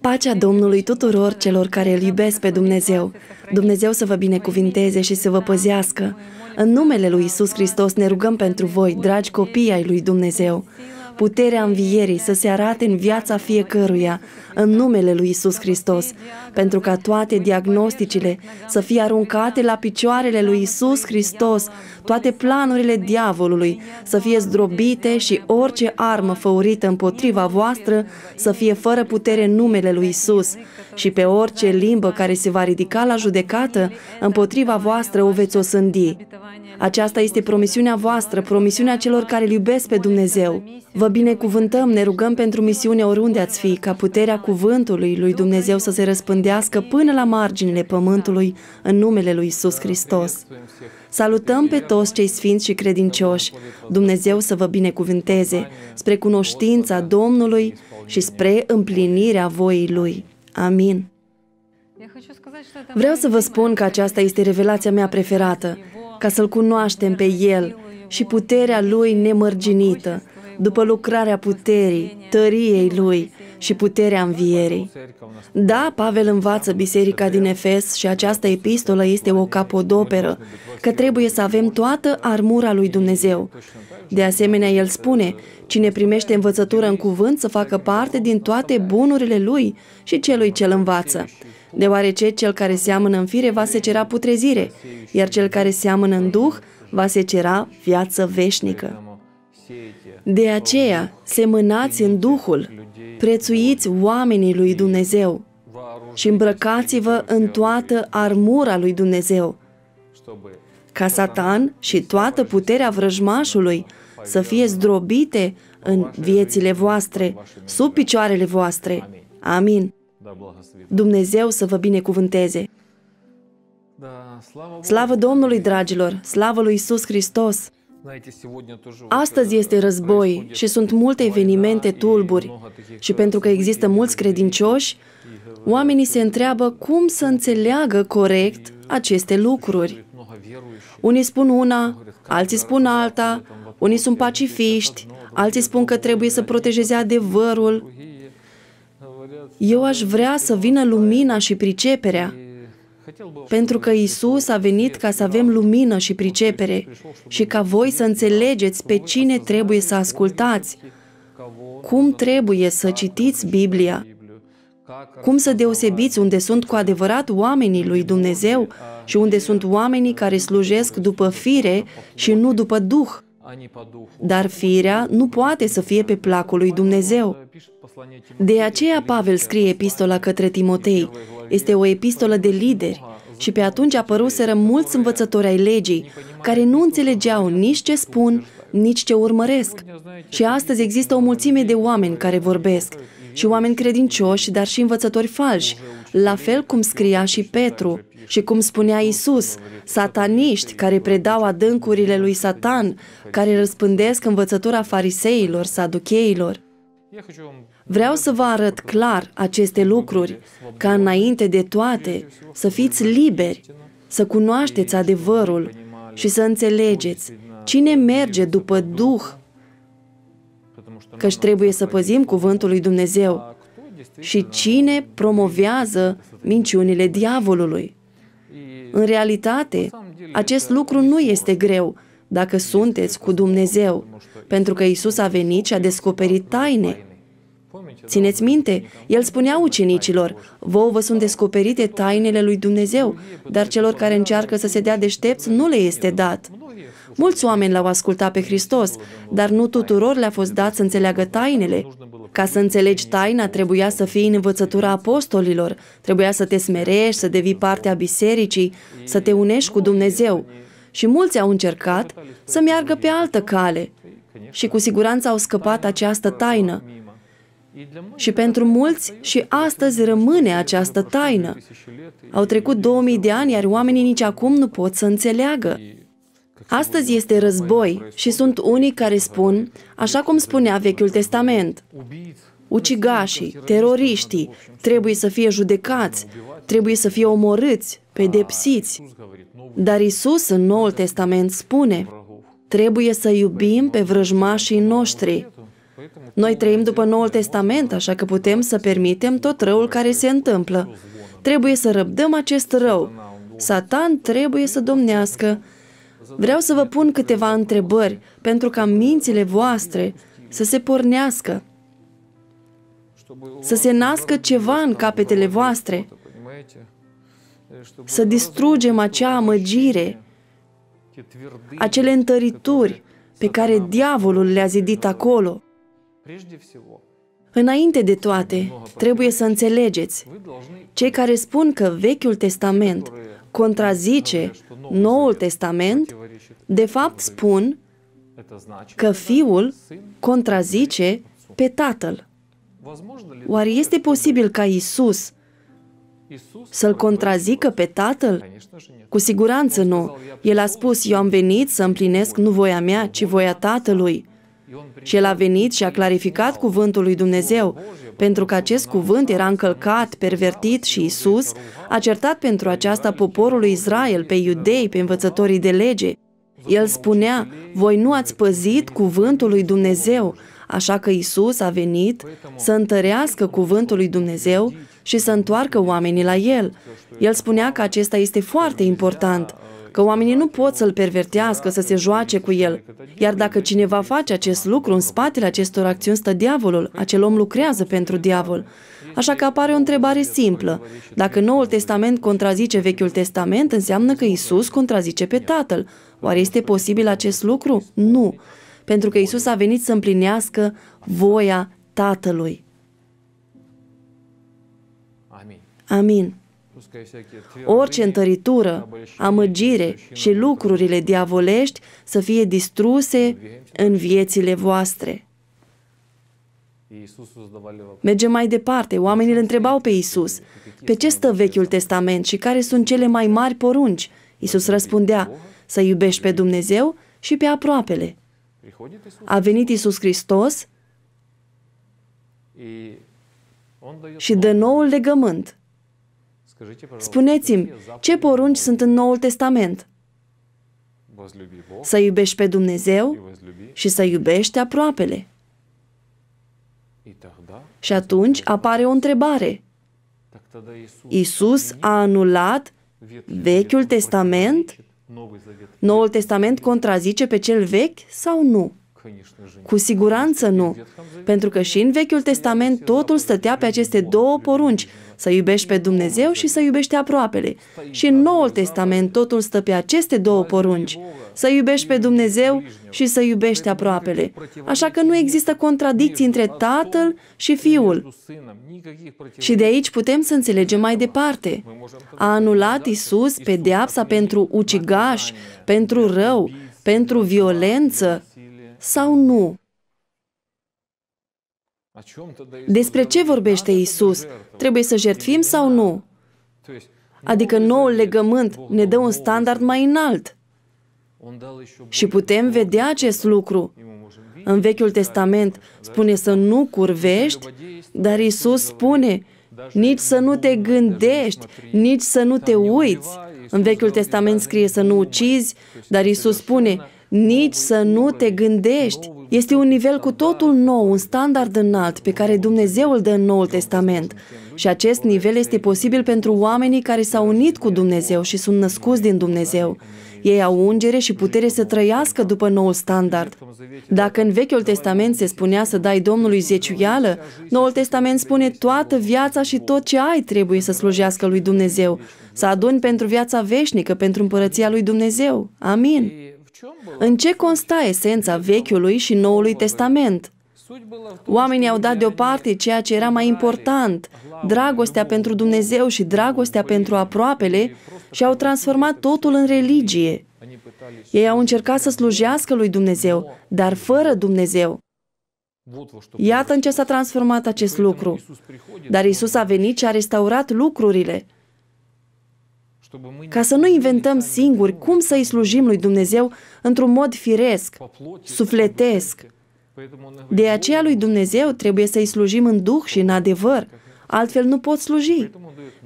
Pacea Domnului tuturor celor care îl iubesc pe Dumnezeu. Dumnezeu să vă binecuvinteze și să vă păzească. În numele lui Isus Hristos ne rugăm pentru voi, dragi copii ai lui Dumnezeu puterea învierii să se arate în viața fiecăruia, în numele lui Isus Hristos, pentru ca toate diagnosticile să fie aruncate la picioarele lui Isus Hristos, toate planurile diavolului să fie zdrobite și orice armă făurită împotriva voastră să fie fără putere în numele lui Isus și pe orice limbă care se va ridica la judecată împotriva voastră o veți osândi. Aceasta este promisiunea voastră, promisiunea celor care îl iubesc pe Dumnezeu. Vă Vă binecuvântăm, ne rugăm pentru misiune oriunde ați fi, ca puterea cuvântului lui Dumnezeu să se răspândească până la marginile pământului, în numele lui Isus Hristos. Salutăm pe toți cei sfinți și credincioși. Dumnezeu să vă binecuvânteze spre cunoștința Domnului și spre împlinirea voii Lui. Amin. Vreau să vă spun că aceasta este revelația mea preferată, ca să-L cunoaștem pe El și puterea Lui nemărginită, după lucrarea puterii, tăriei lui și puterea învierii. Da, Pavel învață biserica din Efes și această epistolă este o capodoperă, că trebuie să avem toată armura lui Dumnezeu. De asemenea, el spune, cine primește învățătură în cuvânt să facă parte din toate bunurile lui și celui ce îl învață deoarece cel care seamănă în fire va secera putrezire, iar cel care seamănă în duh va secera viață veșnică. De aceea, semănați în Duhul, prețuiți oamenii lui Dumnezeu și îmbrăcați-vă în toată armura lui Dumnezeu, ca Satan și toată puterea vrăjmașului să fie zdrobite în viețile voastre, sub picioarele voastre. Amin. Dumnezeu să vă binecuvânteze! Da, slavă Domnului, dragilor! Slavă lui Iisus Hristos! Astăzi э, este război și sunt multe evenimente tulburi și pentru că există mulți credincioși, oamenii se întreabă cum să înțeleagă corect aceste lucruri. Unii spun una, alții spun alta, unii sunt pacifiști, alții spun că trebuie să protejeze adevărul. Eu aș vrea să vină lumina și priceperea, pentru că Isus a venit ca să avem lumină și pricepere și ca voi să înțelegeți pe cine trebuie să ascultați, cum trebuie să citiți Biblia, cum să deosebiți unde sunt cu adevărat oamenii lui Dumnezeu și unde sunt oamenii care slujesc după fire și nu după Duh? Dar firea nu poate să fie pe placul lui Dumnezeu. Păi, de aceea Pavel scrie epistola către Timotei. Este o epistolă de lideri și pe atunci apăruseră mulți învățători ai legii care nu înțelegeau nici ce spun, nici ce urmăresc. Și astăzi există o mulțime de oameni care vorbesc, și oameni credincioși, dar și învățători falși, la fel cum scria și Petru și cum spunea Isus, sataniști care predau adâncurile lui Satan, care răspândesc învățătura fariseilor, saducheilor. Vreau să vă arăt clar aceste lucruri, ca înainte de toate să fiți liberi, să cunoașteți adevărul și să înțelegeți cine merge după Duh, căci trebuie să păzim cuvântul lui Dumnezeu, și cine promovează minciunile diavolului. În realitate, acest lucru nu este greu dacă sunteți cu Dumnezeu, pentru că Isus a venit și a descoperit taine. Țineți minte, el spunea ucenicilor, vouă vă sunt descoperite tainele lui Dumnezeu, dar celor care încearcă să se dea deștepți nu le este dat. Mulți oameni l-au ascultat pe Hristos, dar nu tuturor le-a fost dat să înțeleagă tainele ca să înțelegi taina, trebuia să fii în învățătura apostolilor, trebuia să te smerești, să devii parte a bisericii, să te unești cu Dumnezeu. Și mulți au încercat să meargă pe altă cale și cu siguranță au scăpat această taină. Și pentru mulți și astăzi rămâne această taină. Au trecut 2000 de ani, iar oamenii nici acum nu pot să înțeleagă. Astăzi este război și sunt unii care spun, așa cum spunea Vechiul Testament, ucigașii, teroriștii trebuie să fie judecați, trebuie să fie omorâți, pedepsiți. Dar Isus în Noul Testament spune, trebuie să iubim pe vrăjmașii noștri. Noi trăim după Noul Testament, așa că putem să permitem tot răul care se întâmplă. Trebuie să răbdăm acest rău. Satan trebuie să domnească, Vreau să vă pun câteva întrebări pentru ca mințile voastre să se pornească, să se nască ceva în capetele voastre, să distrugem acea amăgire, acele întărituri pe care diavolul le-a zidit acolo. Înainte de toate, trebuie să înțelegeți, cei care spun că Vechiul Testament contrazice Noul Testament, de fapt spun că Fiul contrazice pe Tatăl. Oare este posibil ca Isus să-L contrazică pe Tatăl? Cu siguranță nu. El a spus, eu am venit să împlinesc nu voia mea, ci voia Tatălui. Și El a venit și a clarificat cuvântul lui Dumnezeu pentru că acest cuvânt era încălcat, pervertit și Isus a certat pentru aceasta poporul Israel, pe iudei, pe învățătorii de lege. El spunea, voi nu ați păzit cuvântul lui Dumnezeu, așa că Isus a venit să întărească cuvântul lui Dumnezeu și să întoarcă oamenii la El. El spunea că acesta este foarte important – că oamenii nu pot să-l pervertească, să se joace cu el. Iar dacă cineva face acest lucru, în spatele acestor acțiuni stă diavolul, acel om lucrează pentru diavol. Așa că apare o întrebare simplă. Dacă Noul Testament contrazice Vechiul Testament, înseamnă că Isus contrazice pe Tatăl. Oare este posibil acest lucru? Nu. Pentru că Isus a venit să împlinească voia Tatălui. Amin. Amin. Orice întăritură, amăgire și lucrurile diavolești să fie distruse în viețile voastre. Mergem mai departe. Oamenii îl întrebau pe Isus, pe ce stă Vechiul Testament și care sunt cele mai mari porunci? Isus răspundea, să iubești pe Dumnezeu și pe aproapele. A venit Isus Hristos și dă noul legământ. Spuneți-mi, ce porunci sunt în Noul Testament? Să iubești pe Dumnezeu și să iubești aproapele. Și atunci apare o întrebare. Isus a anulat Vechiul Testament? Noul Testament contrazice pe cel vechi sau nu? Cu siguranță nu, pentru că și în Vechiul Testament totul stătea pe aceste două porunci, să iubești pe Dumnezeu și să iubești aproapele. Și în Noul Testament totul stă pe aceste două porunci, să iubești pe Dumnezeu și să iubești aproapele. Așa că nu există contradicții între Tatăl și Fiul. Și de aici putem să înțelegem mai departe. A anulat Isus pedeapsa pentru ucigași, pentru rău, pentru violență, sau nu? Despre ce vorbește Isus? Trebuie să jertfim sau nu? Adică noul legământ ne dă un standard mai înalt. Și putem vedea acest lucru. În Vechiul Testament spune să nu curvești, dar Isus spune nici să nu te gândești, nici să nu te uiți. În Vechiul Testament scrie să nu ucizi, dar Isus spune nici să nu te gândești. Este un nivel cu totul nou, un standard înalt pe care Dumnezeu îl dă în Noul Testament. Și acest nivel este posibil pentru oamenii care s-au unit cu Dumnezeu și sunt născuți din Dumnezeu. Ei au ungere și putere să trăiască după noul standard. Dacă în Vechiul Testament se spunea să dai Domnului zeciuială, Noul Testament spune toată viața și tot ce ai trebuie să slujească lui Dumnezeu, să aduni pentru viața veșnică, pentru împărăția lui Dumnezeu. Amin. În ce consta esența Vechiului și Noului Testament? Oamenii au dat deoparte ceea ce era mai important, dragostea pentru Dumnezeu și dragostea pentru aproapele, și au transformat totul în religie. Ei au încercat să slujească lui Dumnezeu, dar fără Dumnezeu. Iată în ce s-a transformat acest lucru. Dar Isus a venit și a restaurat lucrurile ca să nu inventăm singuri cum să-i slujim lui Dumnezeu într-un mod firesc, sufletesc. De aceea lui Dumnezeu trebuie să-i slujim în duh și în adevăr, altfel nu pot sluji.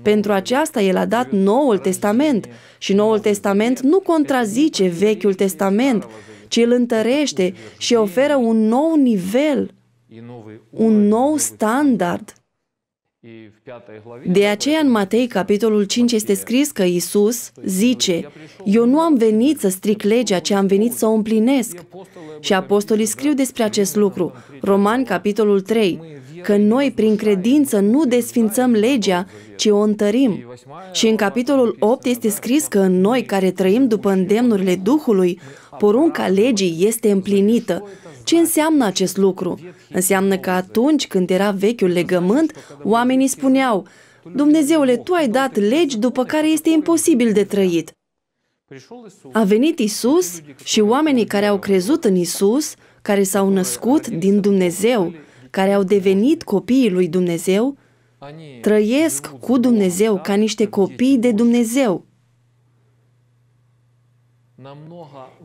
Pentru aceasta El a dat Noul Testament și Noul Testament nu contrazice Vechiul Testament, ci îl întărește și oferă un nou nivel, un nou standard de aceea în Matei, capitolul 5, este scris că Isus păi zice, Eu nu am venit să stric legea, ci am venit să o împlinesc. Și apostolii scriu da? despre acest lucru. Roman, capitolul 3, că noi, prin credință, nu desfințăm legea, ci o întărim. Și în capitolul 8 este scris că în noi, care trăim după îndemnurile Duhului, porunca legii este împlinită, ce înseamnă acest lucru? Înseamnă că atunci când era vechiul legământ, oamenii spuneau, Dumnezeule, Tu ai dat legi după care este imposibil de trăit. A venit Isus și oamenii care au crezut în Isus, care s-au născut din Dumnezeu, care au devenit copiii lui Dumnezeu, trăiesc cu Dumnezeu ca niște copii de Dumnezeu.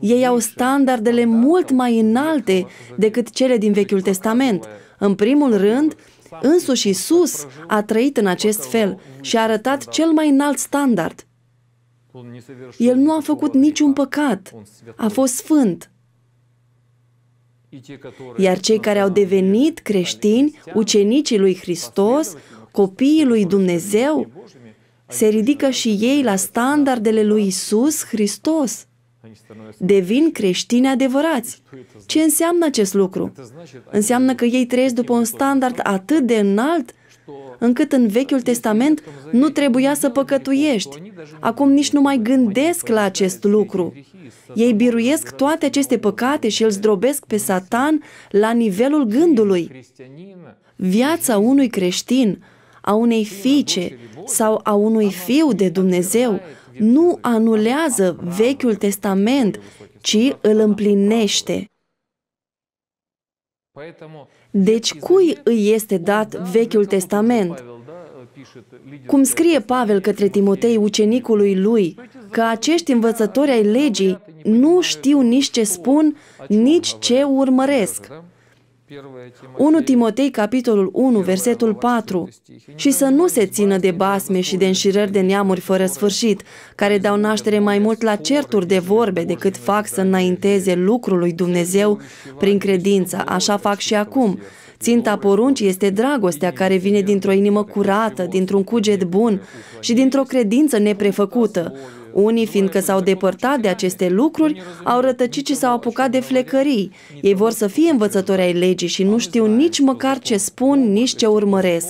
Ei au standardele mult mai înalte decât cele din Vechiul Testament. În primul rând, însuși Isus a trăit în acest fel și a arătat cel mai înalt standard. El nu a făcut niciun adică păcat, a fost sfânt. Iar cei care au devenit creștini, adică ucenicii lui Hristos, adică copiii lui Dumnezeu, se ridică și ei la standardele lui Isus Hristos devin creștini adevărați. Ce înseamnă acest lucru? Înseamnă că ei trăiesc după un standard atât de înalt încât în Vechiul Testament nu trebuia să păcătuiești. Acum nici nu mai gândesc la acest lucru. Ei biruiesc toate aceste păcate și îl zdrobesc pe Satan la nivelul gândului. Viața unui creștin, a unei fiice sau a unui fiu de Dumnezeu nu anulează Vechiul Testament, ci îl împlinește. Deci cui îi este dat Vechiul Testament? Cum scrie Pavel către Timotei, ucenicului lui, că acești învățători ai legii nu știu nici ce spun, nici ce urmăresc. 1 Timotei, capitolul 1, versetul 4 Și să nu se țină de basme și de înșirări de neamuri fără sfârșit, care dau naștere mai mult la certuri de vorbe decât fac să înainteze lucrul lui Dumnezeu prin credință. Așa fac și acum. Ținta poruncii este dragostea care vine dintr-o inimă curată, dintr-un cuget bun și dintr-o credință neprefăcută. Unii, fiindcă s-au depărtat de aceste lucruri, au rătăcit și s-au apucat de flecării. Ei vor să fie învățători ai legii și nu știu nici măcar ce spun, nici ce urmăresc.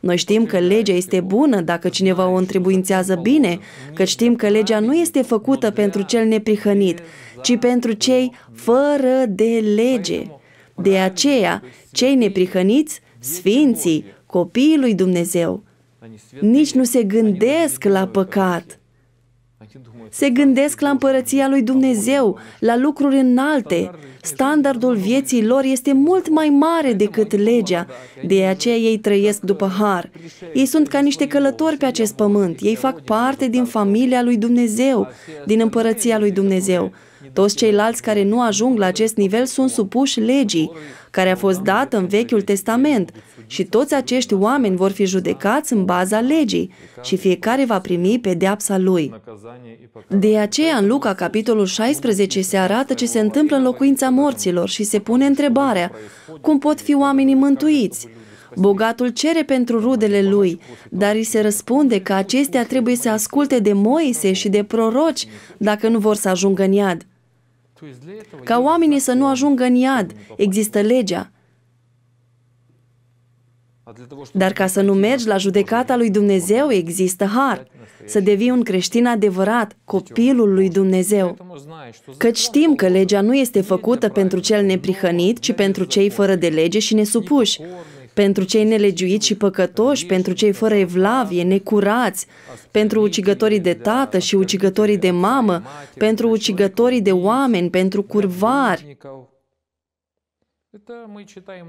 Noi știm că legea este bună dacă cineva o întrebuințează bine, că știm că legea nu este făcută pentru cel neprihănit, ci pentru cei fără de lege. De aceea, cei neprihăniți, sfinții, copiii lui Dumnezeu, nici nu se gândesc la păcat. Se gândesc la împărăția lui Dumnezeu, la lucruri înalte. Standardul vieții lor este mult mai mare decât legea, de aceea ei trăiesc după har. Ei sunt ca niște călători pe acest pământ, ei fac parte din familia lui Dumnezeu, din împărăția lui Dumnezeu. Toți ceilalți care nu ajung la acest nivel sunt supuși legii care a fost dat în Vechiul Testament și toți acești oameni vor fi judecați în baza legii și fiecare va primi pedeapsa lui. De aceea, în Luca, capitolul 16, se arată ce se întâmplă în locuința morților și se pune întrebarea, cum pot fi oamenii mântuiți? Bogatul cere pentru rudele lui, dar îi se răspunde că acestea trebuie să asculte de Moise și de proroci dacă nu vor să ajungă în iad ca oamenii să nu ajungă în iad. Există legea. Dar ca să nu mergi la judecata lui Dumnezeu, există har. Să devii un creștin adevărat, copilul lui Dumnezeu. Că știm că legea nu este făcută pentru cel neprihănit, ci pentru cei fără de lege și nesupuși pentru cei nelegiuiți și păcătoși, pentru cei fără evlavie, necurați, pentru ucigătorii de tată și ucigătorii de mamă, pentru ucigătorii de oameni, pentru curvari.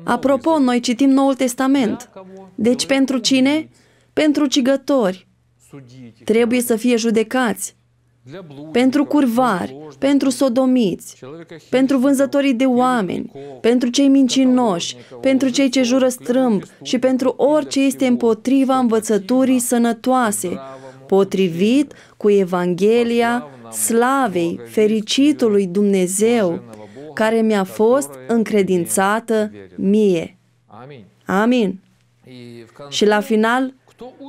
Apropo, noi citim Noul Testament. Deci pentru cine? Pentru ucigători. Trebuie să fie judecați pentru curvari, pentru sodomiți, pentru vânzătorii de oameni, pentru cei mincinoși, pentru cei ce jură strâmb și pentru orice este împotriva învățăturii sănătoase, potrivit cu Evanghelia slavei fericitului Dumnezeu, care mi-a fost încredințată mie. Amin. Și la final,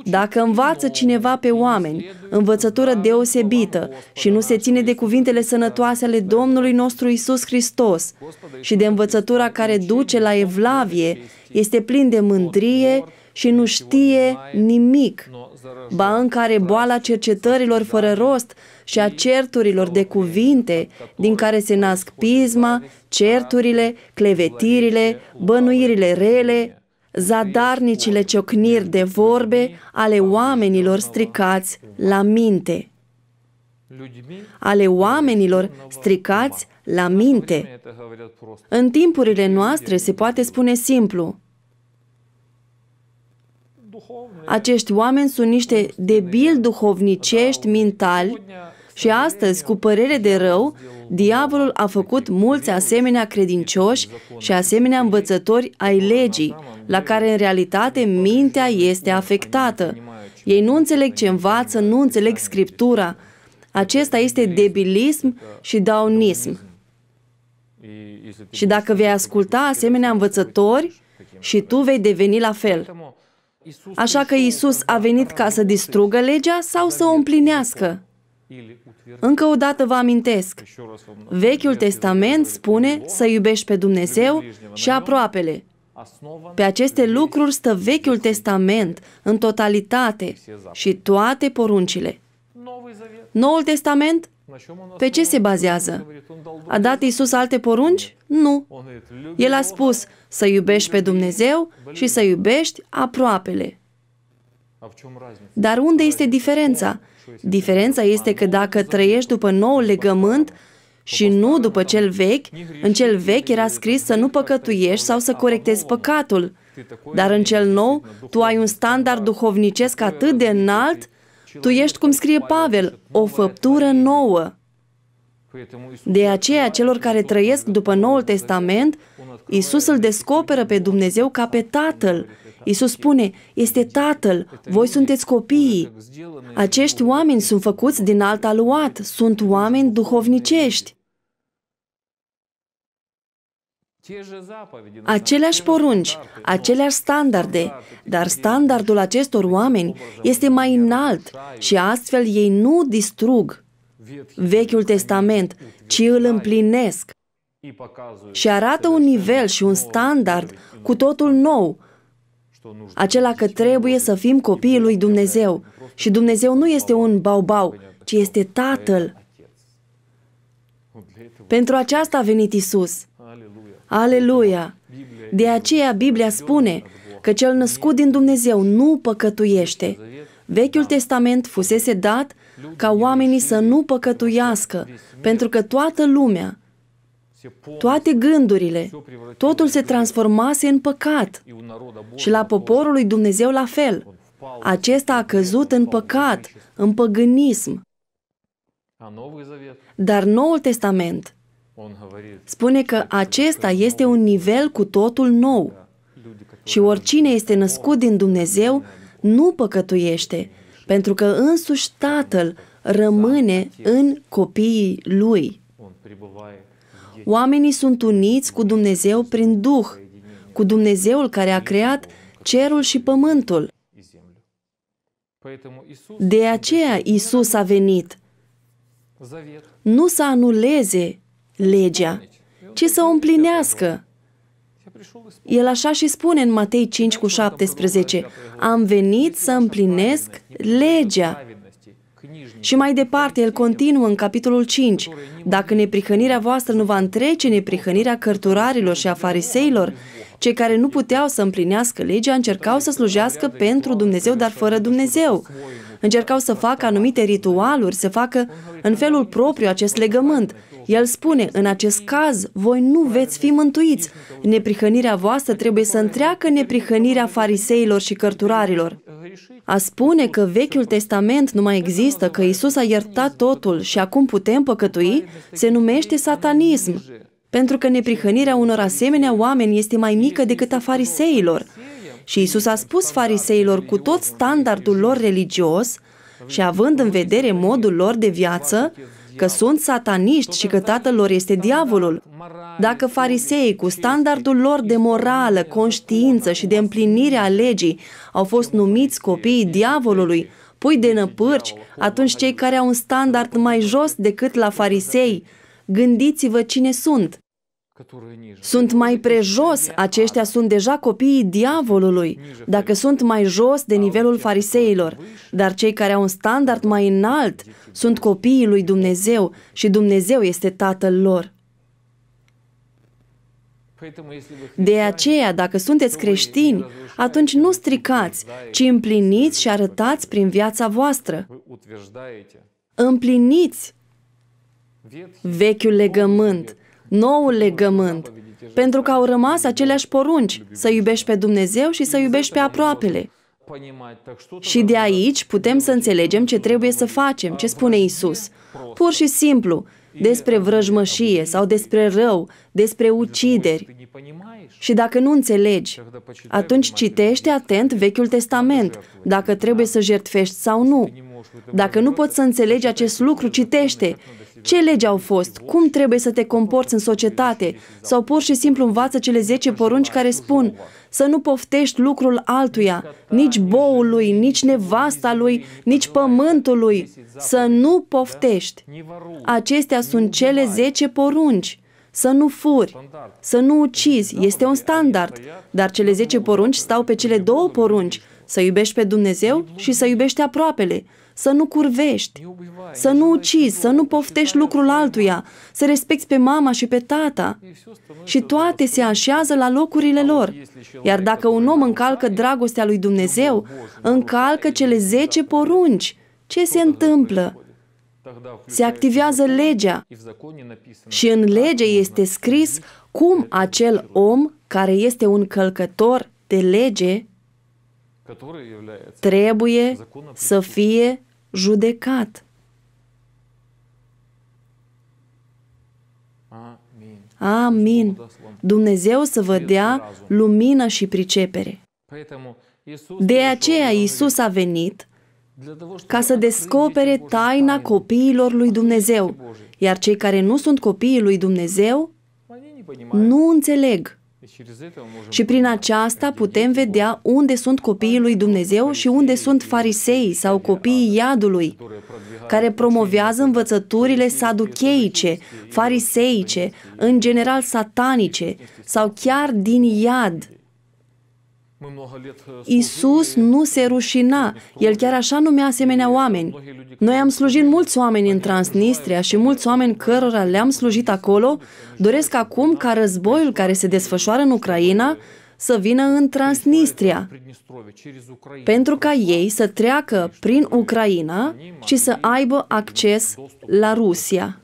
dacă învață cineva pe oameni învățătură deosebită și nu se ține de cuvintele sănătoase ale Domnului nostru Isus Hristos și de învățătura care duce la evlavie, este plin de mândrie și nu știe nimic, ba în care boala cercetărilor fără rost și a certurilor de cuvinte, din care se nasc pisma, certurile, clevetirile, bănuirile rele, zadarnicile ciocniri de vorbe ale oamenilor stricați la minte. Ale oamenilor stricați la minte. În timpurile noastre se poate spune simplu. Acești oameni sunt niște debili duhovnicești mentali și astăzi, cu părere de rău, diavolul a făcut mulți asemenea credincioși și asemenea învățători ai legii, la care în realitate mintea este afectată. Ei nu înțeleg ce învață, nu înțeleg Scriptura. Acesta este debilism și daunism. Și dacă vei asculta asemenea învățători, și tu vei deveni la fel. Așa că Isus a venit ca să distrugă legea sau să o împlinească. Încă o dată vă amintesc, Vechiul Testament spune să iubești pe Dumnezeu și aproapele. Pe aceste lucruri stă Vechiul Testament în totalitate și toate poruncile. Noul Testament? Pe ce se bazează? A dat Isus alte porunci? Nu. El a spus să iubești pe Dumnezeu și să iubești aproapele. Dar unde este diferența? Diferența este că dacă trăiești după nou legământ și nu după cel vechi, în cel vechi era scris să nu păcătuiești sau să corectezi păcatul. Dar în cel nou, tu ai un standard duhovnicesc atât de înalt, tu ești, cum scrie Pavel, o făptură nouă. De aceea, celor care trăiesc după Noul Testament, Isus îl descoperă pe Dumnezeu ca pe Tatăl, Iisus spune, este Tatăl, voi sunteți copiii. Acești oameni sunt făcuți din alt aluat, sunt oameni duhovnicești. Aceleași porunci, aceleași standarde, dar standardul acestor oameni este mai înalt și astfel ei nu distrug Vechiul Testament, ci îl împlinesc și arată un nivel și un standard cu totul nou, acela că trebuie să fim copiii lui Dumnezeu. Și Dumnezeu nu este un baubau, ci este Tatăl. Pentru aceasta a venit Isus. Aleluia! De aceea Biblia spune că cel născut din Dumnezeu nu păcătuiește. Vechiul Testament fusese dat ca oamenii să nu păcătuiască, pentru că toată lumea toate gândurile, totul se transformase în păcat. Și la poporul lui Dumnezeu la fel. Acesta a căzut în păcat, în păgânism. Dar Noul Testament spune că acesta este un nivel cu totul nou. Și oricine este născut din Dumnezeu nu păcătuiește, pentru că însuși Tatăl rămâne în copiii lui. Oamenii sunt uniți cu Dumnezeu prin Duh, cu Dumnezeul care a creat cerul și pământul. De aceea Isus a venit. Nu să anuleze legea, ci să o împlinească. El așa și spune în Matei 5 cu 17, am venit să împlinesc legea și mai departe, el continuă în capitolul 5. Dacă neprihănirea voastră nu va întrece neprihănirea cărturarilor și a fariseilor, cei care nu puteau să împlinească legea încercau să slujească pentru Dumnezeu, dar fără Dumnezeu. Încercau să facă anumite ritualuri, să facă în felul propriu acest legământ. El spune, în acest caz, voi nu veți fi mântuiți. Neprihănirea voastră trebuie să întreacă neprihănirea fariseilor și cărturarilor. A spune că Vechiul Testament nu mai există, că Isus a iertat totul și acum putem păcătui, se numește satanism pentru că neprihănirea unor asemenea oameni este mai mică decât a fariseilor. Și Isus a spus fariseilor cu tot standardul lor religios și având în vedere modul lor de viață, că sunt sataniști și că tatăl lor este diavolul. Dacă fariseii, cu standardul lor de morală, conștiință și de împlinire a legii, au fost numiți copiii diavolului, pui de năpârci, atunci cei care au un standard mai jos decât la farisei, Gândiți-vă cine sunt. Sunt mai prejos, aceștia sunt deja copiii diavolului, dacă sunt mai jos de nivelul fariseilor, dar cei care au un standard mai înalt sunt copiii lui Dumnezeu și Dumnezeu este Tatăl lor. De aceea, dacă sunteți creștini, atunci nu stricați, ci împliniți și arătați prin viața voastră. Împliniți! vechiul legământ, noul legământ, pentru că au rămas aceleași porunci, să iubești pe Dumnezeu și să iubești pe aproapele. Și de aici putem să înțelegem ce trebuie să facem, ce spune Isus. Pur și simplu, despre vrăjmășie sau despre rău, despre ucideri. Și dacă nu înțelegi, atunci citește atent Vechiul Testament, dacă trebuie să jertfești sau nu. Dacă nu poți să înțelegi acest lucru, citește ce legi au fost, cum trebuie să te comporți în societate sau pur și simplu învață cele 10 porunci care spun să nu poftești lucrul altuia, nici boului, nici nevasta lui, nici pământului, să nu poftești. Acestea sunt cele 10 porunci să nu furi, să nu ucizi, este un standard, dar cele 10 porunci stau pe cele două porunci, să iubești pe Dumnezeu și să iubești aproapele să nu curvești, să nu ucizi, să nu poftești lucrul altuia, să respecti pe mama și pe tata. Și toate se așează la locurile lor. Iar dacă un om încalcă dragostea lui Dumnezeu, încalcă cele zece porunci. Ce se întâmplă? Se activează legea și în lege este scris cum acel om care este un călcător de lege trebuie să fie judecat. Amin. Dumnezeu să vă dea lumină și pricepere. De aceea Isus a venit ca să descopere taina copiilor lui Dumnezeu, iar cei care nu sunt copiii lui Dumnezeu nu înțeleg. Și prin aceasta putem vedea unde sunt copiii lui Dumnezeu și unde sunt farisei sau copiii iadului, care promovează învățăturile saducheice, fariseice, în general satanice sau chiar din iad. Eh, Isus nu se rușina, el chiar așa numea asemenea oameni. Noi am slujit mulți oameni în Transnistria și mulți oameni cărora le-am slujit acolo doresc acum ca războiul care se desfășoară în Ucraina să vină în Transnistria, pentru ca ei să treacă prin Ucraina și să aibă acces la Rusia.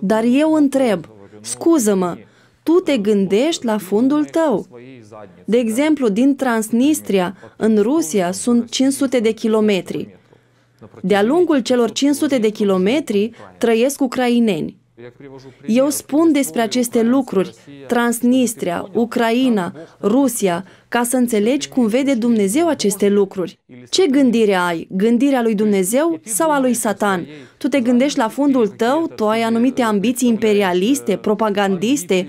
Dar eu întreb, scuză-mă, tu te gândești la fundul tău. De exemplu, din Transnistria, în Rusia, sunt 500 de kilometri. De-a lungul celor 500 de kilometri trăiesc ucraineni. Eu spun despre aceste lucruri, Transnistria, Ucraina, Rusia, ca să înțelegi cum vede Dumnezeu aceste lucruri. Ce gândire ai? Gândirea lui Dumnezeu sau a lui Satan? Tu te gândești la fundul tău, tu ai anumite ambiții imperialiste, propagandiste,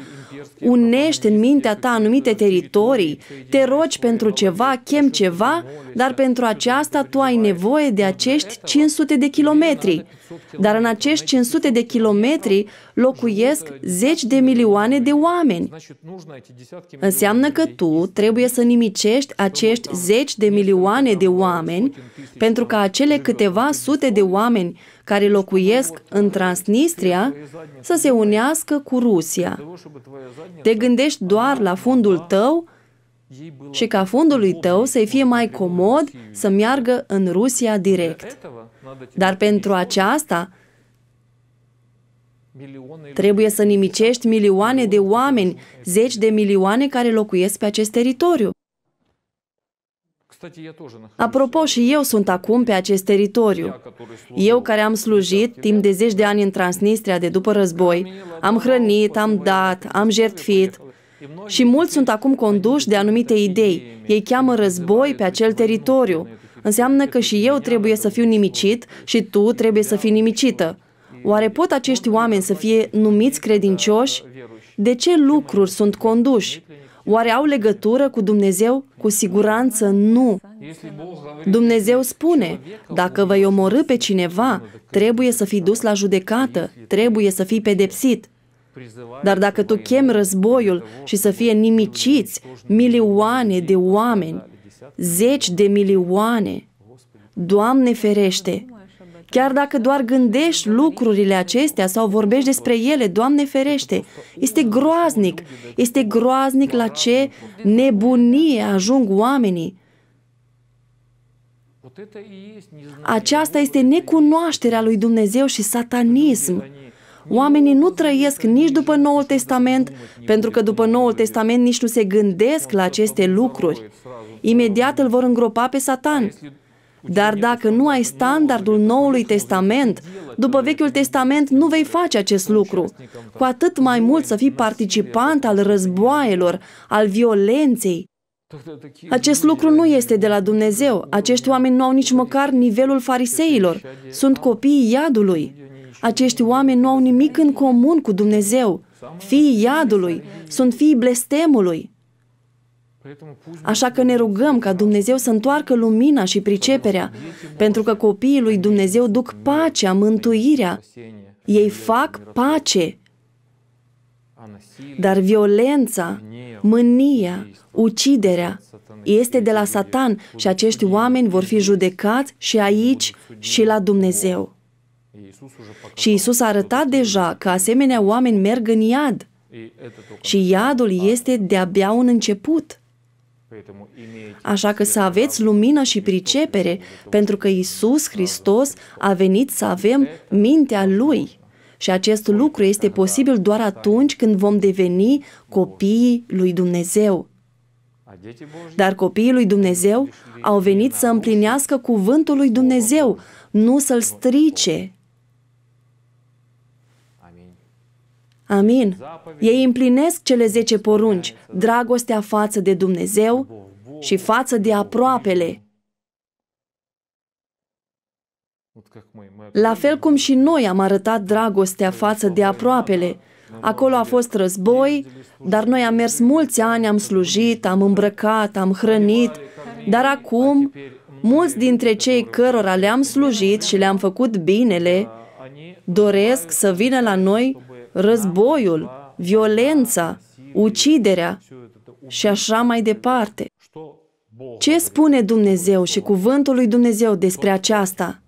unești în mintea ta anumite teritorii, te rogi pentru ceva, chem ceva, dar pentru aceasta tu ai nevoie de acești 500 de kilometri. Dar în acești 500 de kilometri locuiesc zeci de milioane de oameni. Înseamnă că tu trebuie să să nimicești acești zeci de milioane de oameni, pentru ca acele câteva sute de oameni care locuiesc în Transnistria să se unească cu Rusia. Te gândești doar la fundul tău și ca fundului tău să-i fie mai comod să meargă în Rusia direct. Dar pentru aceasta Trebuie să nimicești milioane de oameni, zeci de milioane care locuiesc pe acest teritoriu. Apropo, și eu sunt acum pe acest teritoriu. Eu care am slujit timp de zeci de ani în Transnistria de după război, am hrănit, am dat, am jertfit păi și mulți sunt acum conduși de anumite idei. Ei cheamă război pe acel teritoriu. Înseamnă că și eu trebuie să fiu nimicit și tu trebuie să fii nimicită. Oare pot acești oameni să fie numiți credincioși? De ce lucruri sunt conduși? Oare au legătură cu Dumnezeu? Cu siguranță nu. Dumnezeu spune, dacă vei omorâ pe cineva, trebuie să fii dus la judecată, trebuie să fii pedepsit. Dar dacă tu chem războiul și să fie nimiciți milioane de oameni, zeci de milioane, Doamne ferește, Chiar dacă doar gândești lucrurile acestea sau vorbești despre ele, Doamne ferește, este groaznic. Este groaznic la ce nebunie ajung oamenii. Aceasta este necunoașterea lui Dumnezeu și satanism. Oamenii nu trăiesc nici după Noul Testament, pentru că după Noul Testament nici nu se gândesc la aceste lucruri. Imediat îl vor îngropa pe Satan. Dar dacă nu ai standardul Noului Testament, după Vechiul Testament nu vei face acest lucru. Cu atât mai mult să fii participant al războaielor, al violenței. Acest lucru nu este de la Dumnezeu. Acești oameni nu au nici măcar nivelul fariseilor. Sunt copiii iadului. Acești oameni nu au nimic în comun cu Dumnezeu. Fiii iadului sunt fiii blestemului. Așa că ne rugăm ca Dumnezeu să întoarcă lumina și priceperea, pentru că copiii lui Dumnezeu duc pacea, mântuirea. Ei fac pace. Dar violența, mânia, uciderea este de la Satan și acești oameni vor fi judecați și aici și la Dumnezeu. Și Isus a arătat deja că asemenea oameni merg în iad. Și iadul este de-abia un început. Așa că să aveți lumină și pricepere, pentru că Isus Hristos a venit să avem mintea Lui. Și acest lucru este posibil doar atunci când vom deveni copiii lui Dumnezeu. Dar copiii lui Dumnezeu au venit să împlinească cuvântul lui Dumnezeu, nu să-l strice Amin. Ei împlinesc cele zece porunci, dragostea față de Dumnezeu și față de aproapele. La fel cum și noi am arătat dragostea față de aproapele, Acolo a fost război, dar noi am mers mulți ani, am slujit, am îmbrăcat, am hrănit, dar acum mulți dintre cei cărora le-am slujit și le-am făcut binele doresc să vină la noi războiul, violența, uciderea și așa mai departe. Ce spune Dumnezeu și cuvântul lui Dumnezeu despre aceasta?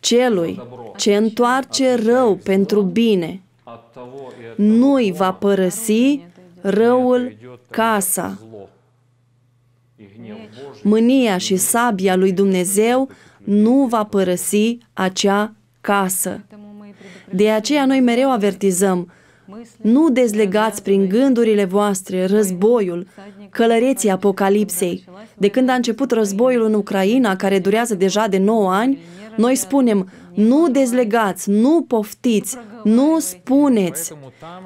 Celui ce întoarce rău pentru bine, nu-i va părăsi răul casa. Mânia și sabia lui Dumnezeu nu va părăsi acea casă. De aceea noi mereu avertizăm, nu dezlegați prin gândurile voastre războiul, călăreții Apocalipsei. De când a început războiul în Ucraina, care durează deja de 9 ani, noi spunem, nu dezlegați, nu poftiți, nu spuneți.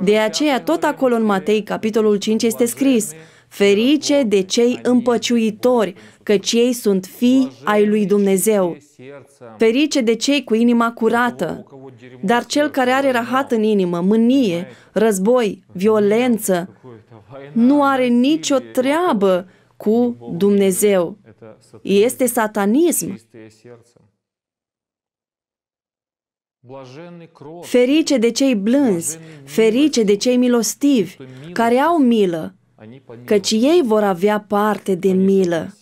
De aceea, tot acolo în Matei, capitolul 5, este scris, Ferice de cei împăciuitori, căci ei sunt fii ai lui Dumnezeu. Ferice de cei cu inima curată, dar cel care are rahat în inimă, mânie, război, violență, nu are nicio treabă cu Dumnezeu. Este satanism. Ferice de cei blânzi, ferice de cei milostivi, care au milă, căci ei vor avea parte de milă.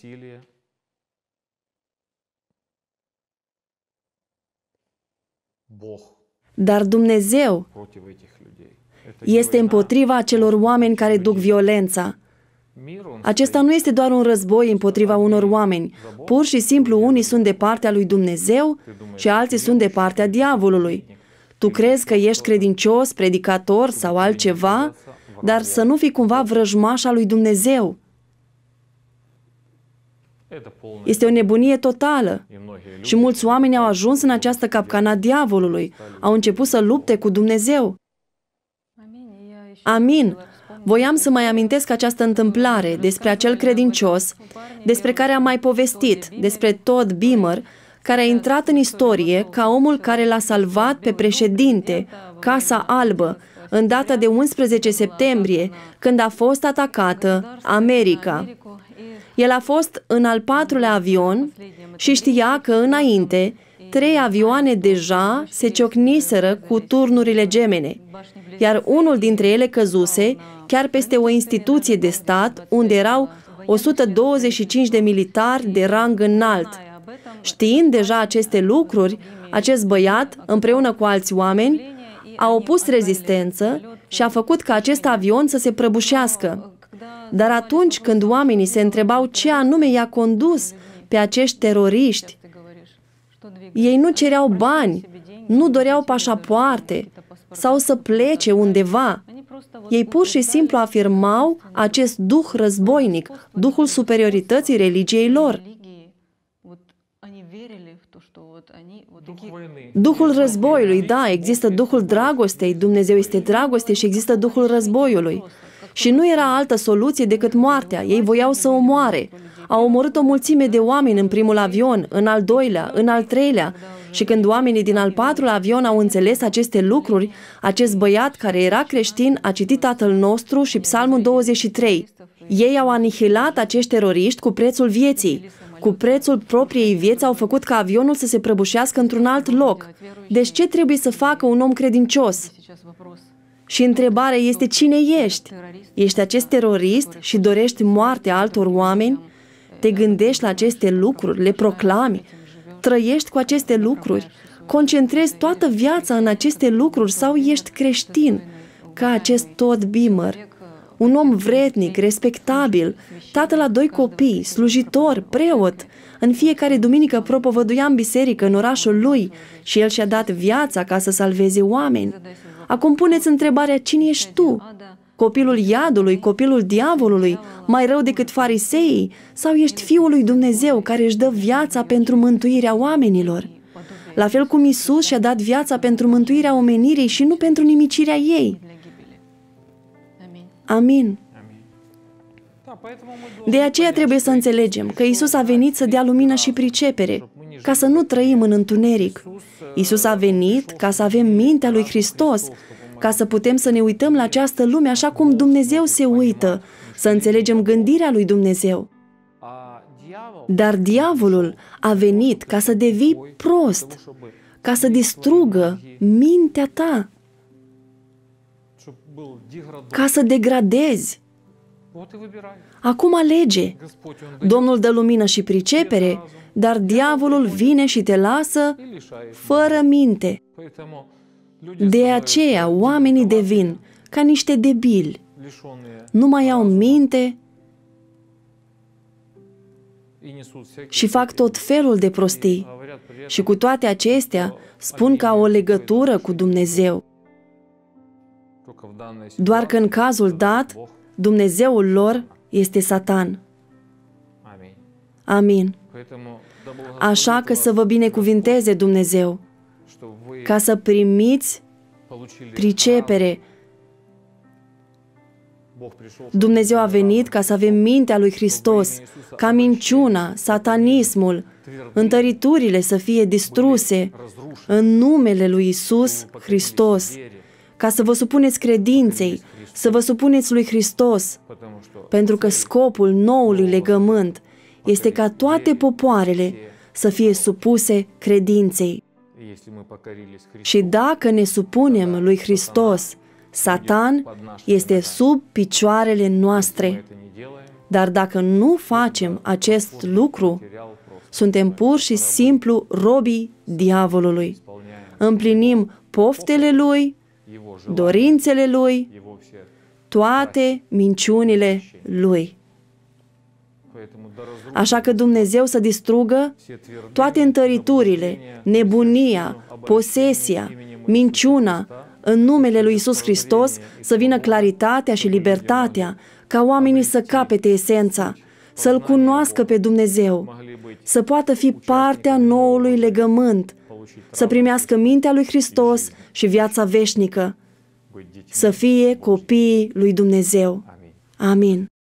Dar Dumnezeu este împotriva acelor oameni care duc violența. Acesta nu este doar un război împotriva unor oameni. Pur și simplu unii sunt de partea lui Dumnezeu și alții sunt de partea diavolului. Tu crezi că ești credincios, predicator sau altceva, dar să nu fii cumva da. vrăjmașa lui Dumnezeu. Este o nebunie totală și mulți oameni au ajuns în această capcana diavolului, au început să lupte cu Dumnezeu. Amin! Voiam să mai amintesc această întâmplare despre acel credincios, despre care am mai povestit, despre Todd Beamer, care a intrat în istorie ca omul care l-a salvat pe președinte, Casa Albă, în data de 11 septembrie, când a fost atacată America. El a fost în al patrulea avion și știa că înainte trei avioane deja se ciocniseră cu turnurile gemene, iar unul dintre ele căzuse chiar peste o instituție de stat unde erau 125 de militari de rang înalt. Știind deja aceste lucruri, acest băiat, împreună cu alți oameni, a opus rezistență și a făcut ca acest avion să se prăbușească. Dar atunci când oamenii se întrebau ce anume i-a condus pe acești teroriști, ei nu cereau bani, nu doreau pașapoarte sau să plece undeva. Ei pur și simplu afirmau acest duh războinic, duhul superiorității religiei lor. Duhul războiului, da, există Duhul dragostei, Dumnezeu este dragoste și există Duhul războiului. Și nu era altă soluție decât moartea. Ei voiau să o moare. Au omorât o mulțime de oameni în primul avion, în al doilea, în al treilea. Și când oamenii din al patrulea avion au înțeles aceste lucruri, acest băiat care era creștin a citit Tatăl nostru și Psalmul 23. Ei au anihilat acești teroriști cu prețul vieții. Cu prețul propriei vieți au făcut ca avionul să se prăbușească într-un alt loc. Deci ce trebuie să facă un om credincios? Și întrebarea este cine ești? Ești acest terorist și dorești moartea altor oameni? Te gândești la aceste lucruri, le proclami, trăiești cu aceste lucruri, concentrezi toată viața în aceste lucruri sau ești creștin, ca acest tot Bimer, un om vrednic, respectabil, tată la doi copii, slujitor, preot. În fiecare duminică propovăduia biserică, în orașul lui și el și-a dat viața ca să salveze oameni. Acum puneți întrebarea, cine ești tu? Copilul iadului, copilul diavolului, mai rău decât fariseii? Sau ești fiul lui Dumnezeu care își dă viața pentru mântuirea oamenilor? La fel cum Isus și-a dat viața pentru mântuirea omenirii și nu pentru nimicirea ei. Amin. Da, De aceea trebuie să înțelegem că Isus a venit să dea lumină și pricepere, ca să nu trăim în întuneric. Isus a venit ca să avem mintea lui Hristos, ca să putem să ne uităm la această lume așa cum Dumnezeu se uită, să înțelegem gândirea lui Dumnezeu. Dar diavolul a venit ca să devii prost, ca să distrugă mintea ta ca să degradezi. Acum alege. Domnul dă lumină și pricepere, dar diavolul vine și te lasă fără minte. De aceea oamenii devin ca niște debili. Nu mai au minte și fac tot felul de prostii. Și cu toate acestea spun că au o legătură cu Dumnezeu. Doar că în cazul dat, Dumnezeul lor este Satan. Amin. Așa că să vă binecuvinteze Dumnezeu, ca să primiți pricepere. Dumnezeu a venit ca să avem mintea lui Hristos, ca minciuna, satanismul, întăriturile să fie distruse în numele lui Isus Hristos ca să vă supuneți credinței, să vă supuneți lui Hristos, pentru că scopul noului legământ este ca toate popoarele să fie supuse credinței. Și dacă ne supunem lui Hristos, Satan este sub picioarele noastre. Dar dacă nu facem acest lucru, suntem pur și simplu robii diavolului. Împlinim poftele lui dorințele lui, toate minciunile lui. Așa că Dumnezeu să distrugă toate întăriturile, nebunia, posesia, minciuna, în numele lui Isus Hristos să vină claritatea și libertatea, ca oamenii să capete esența, să-L cunoască pe Dumnezeu, să poată fi partea noului legământ, să primească mintea lui Hristos și viața veșnică, să fie copiii lui Dumnezeu. Amin.